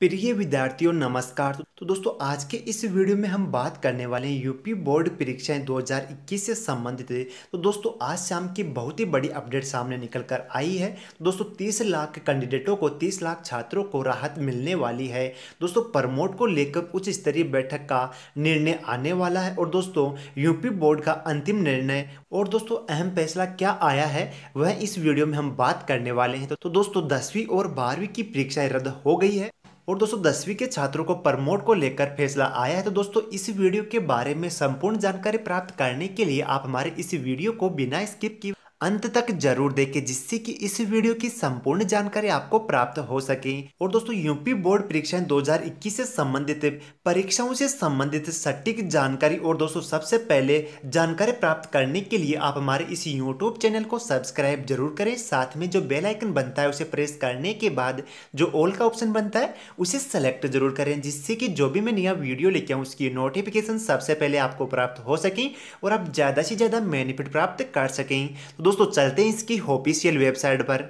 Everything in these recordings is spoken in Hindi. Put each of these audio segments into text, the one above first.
प्रिय विद्यार्थियों नमस्कार तो दोस्तों आज के इस वीडियो में हम बात करने वाले हैं यूपी बोर्ड परीक्षाएं 2021 से संबंधित है तो दोस्तों आज शाम की बहुत ही बड़ी अपडेट सामने निकल कर आई है तो दोस्तों 30 लाख कैंडिडेटों को 30 लाख छात्रों को राहत मिलने वाली है दोस्तों प्रमोट को लेकर उच्च स्तरीय बैठक का निर्णय आने वाला है और दोस्तों यूपी बोर्ड का अंतिम निर्णय और दोस्तों अहम फैसला क्या आया है वह इस वीडियो में हम बात करने वाले हैं तो दोस्तों दसवीं और बारहवीं की परीक्षाएं रद्द हो गई है और दोस्तों दसवीं के छात्रों को प्रमोट को लेकर फैसला आया है तो दोस्तों इस वीडियो के बारे में संपूर्ण जानकारी प्राप्त करने के लिए आप हमारे इस वीडियो को बिना स्किप किए अंत तक जरूर देखें जिससे कि इस वीडियो की संपूर्ण जानकारी आपको प्राप्त हो सके और दोस्तों यूपी बोर्ड परीक्षाएं 2021 से संबंधित परीक्षाओं से संबंधित सटीक जानकारी और दोस्तों सबसे पहले जानकारी प्राप्त करने के लिए आप हमारे इस यूट्यूब चैनल को सब्सक्राइब जरूर करें साथ में जो बेल आइकन बनता है उसे प्रेस करने के बाद जो ऑल का ऑप्शन बनता है उसे सेलेक्ट जरूर करें जिससे कि जो भी मैं नया वीडियो लेके आऊँ उसकी नोटिफिकेशन सबसे पहले आपको प्राप्त हो सके और आप ज़्यादा से ज़्यादा बेनिफिट प्राप्त कर सकें तो दोस्तों चलते हैं इसकी ऑफिशियल वेबसाइट पर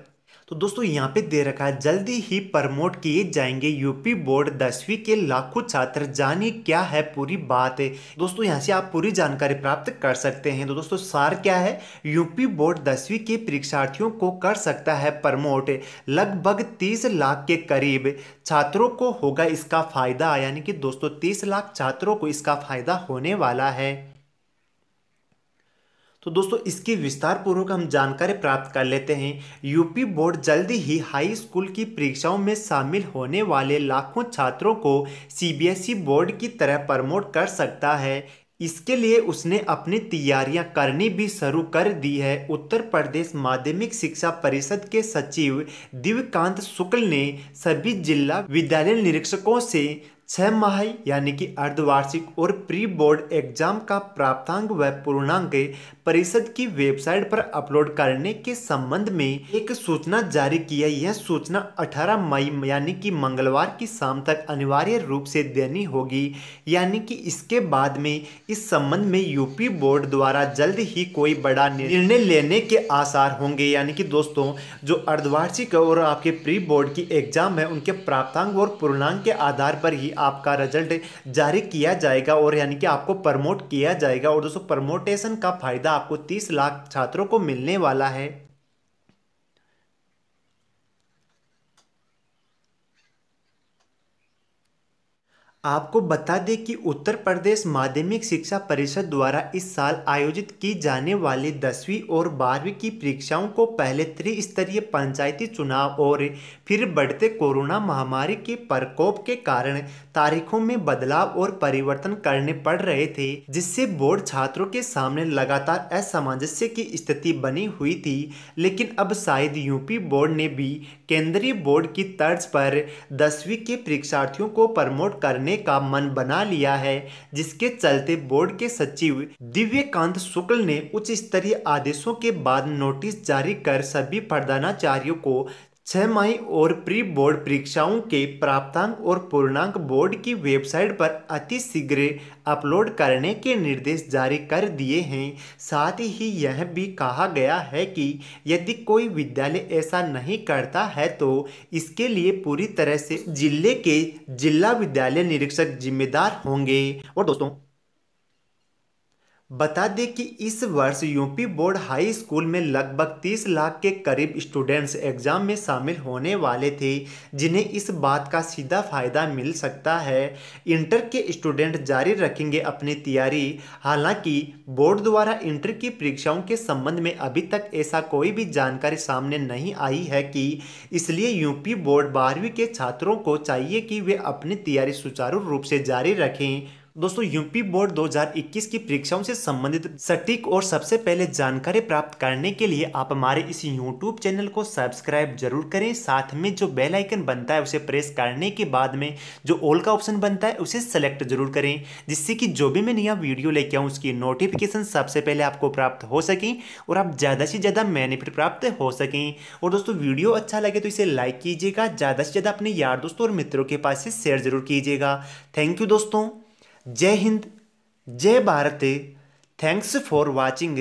तो दोस्तों यहाँ पे दे रखा है जल्दी ही प्रमोट किए जाएंगे यूपी बोर्ड दसवीं के लाखों छात्र जाने क्या है पूरी बात है दोस्तों यहाँ से आप पूरी जानकारी प्राप्त कर सकते हैं तो दोस्तों सार क्या है यूपी बोर्ड दसवीं के परीक्षार्थियों को कर सकता है प्रमोट लगभग तीस लाख के करीब छात्रों को होगा इसका फायदा यानी कि दोस्तों तीस लाख छात्रों को इसका फायदा होने वाला है तो दोस्तों इसकी विस्तार पूर्वक हम जानकारी प्राप्त कर लेते हैं यूपी बोर्ड जल्दी ही हाई स्कूल की परीक्षाओं में शामिल होने वाले लाखों छात्रों को सीबीएसई बोर्ड की तरह प्रमोट कर सकता है इसके लिए उसने अपनी तैयारियां करनी भी शुरू कर दी है उत्तर प्रदेश माध्यमिक शिक्षा परिषद के सचिव दिवकांत शुक्ल ने सभी जिला विद्यालय निरीक्षकों से छह माह यानी कि अर्धवार्षिक और प्री बोर्ड एग्जाम का प्राप्तांक व पूर्णांक परिषद की वेबसाइट पर अपलोड करने के संबंध में एक सूचना जारी की है यह सूचना 18 मई यानी कि मंगलवार की शाम तक अनिवार्य रूप से देनी होगी यानी कि इसके बाद में इस संबंध में यूपी बोर्ड द्वारा जल्द ही कोई बड़ा निर्णय लेने के आसार होंगे यानी कि दोस्तों जो अर्धवार्षिक और आपके प्री बोर्ड की एग्जाम है उनके प्राप्तांक और पूर्णांक के आधार पर ही आपका रिजल्ट जारी किया जाएगा और यानी कि आपको प्रमोट किया जाएगा और दोस्तों प्रमोटेशन का फायदा आपको तीस लाख छात्रों को मिलने वाला है आपको बता दें कि उत्तर प्रदेश माध्यमिक शिक्षा परिषद द्वारा इस साल आयोजित की जाने वाली दसवीं और बारहवीं की परीक्षाओं को पहले त्रिस्तरीय पंचायती चुनाव और फिर बढ़ते कोरोना महामारी के प्रकोप के कारण तारीखों में बदलाव और परिवर्तन करने पड़ रहे थे जिससे बोर्ड छात्रों के सामने लगातार असामंजस्य की स्थिति बनी हुई थी लेकिन अब शायद यूपी बोर्ड ने भी केंद्रीय बोर्ड की तर्ज पर दसवीं के परीक्षार्थियों को प्रमोट करने करने का मन बना लिया है जिसके चलते बोर्ड के सचिव दिव्यकांत शुक्ल ने उच्च स्तरीय आदेशों के बाद नोटिस जारी कर सभी प्रधानाचार्यों को छह मई और प्री बोर्ड परीक्षाओं के प्राप्तांक और पूर्णांक बोर्ड की वेबसाइट पर अति शीघ्र अपलोड करने के निर्देश जारी कर दिए हैं साथ ही यह भी कहा गया है कि यदि कोई विद्यालय ऐसा नहीं करता है तो इसके लिए पूरी तरह से जिले के जिला विद्यालय निरीक्षक जिम्मेदार होंगे और दोस्तों बता दें कि इस वर्ष यूपी बोर्ड हाई स्कूल में लगभग 30 लाख के करीब स्टूडेंट्स एग्जाम में शामिल होने वाले थे जिन्हें इस बात का सीधा फायदा मिल सकता है इंटर के स्टूडेंट जारी रखेंगे अपनी तैयारी हालांकि बोर्ड द्वारा इंटर की परीक्षाओं के संबंध में अभी तक ऐसा कोई भी जानकारी सामने नहीं आई है कि इसलिए यूपी बोर्ड बारहवीं के छात्रों को चाहिए कि वे अपनी तैयारी सुचारू रूप से जारी रखें दोस्तों यूपी बोर्ड 2021 की परीक्षाओं से संबंधित सटीक और सबसे पहले जानकारी प्राप्त करने के लिए आप हमारे इस यूट्यूब चैनल को सब्सक्राइब जरूर करें साथ में जो बेल आइकन बनता है उसे प्रेस करने के बाद में जो ऑल का ऑप्शन बनता है उसे सेलेक्ट जरूर करें जिससे कि जो भी मैं नया वीडियो लेके आऊँ उसकी नोटिफिकेशन सबसे पहले आपको प्राप्त हो सकें और आप ज़्यादा से ज़्यादा बेनिफिट प्राप्त हो सकें और दोस्तों वीडियो अच्छा लगे तो इसे लाइक कीजिएगा ज़्यादा से ज़्यादा अपने यार दोस्तों और मित्रों के पास से शेयर जरूर कीजिएगा थैंक यू दोस्तों जय हिंद जय भारत थैंक्स फॉर वाचिंग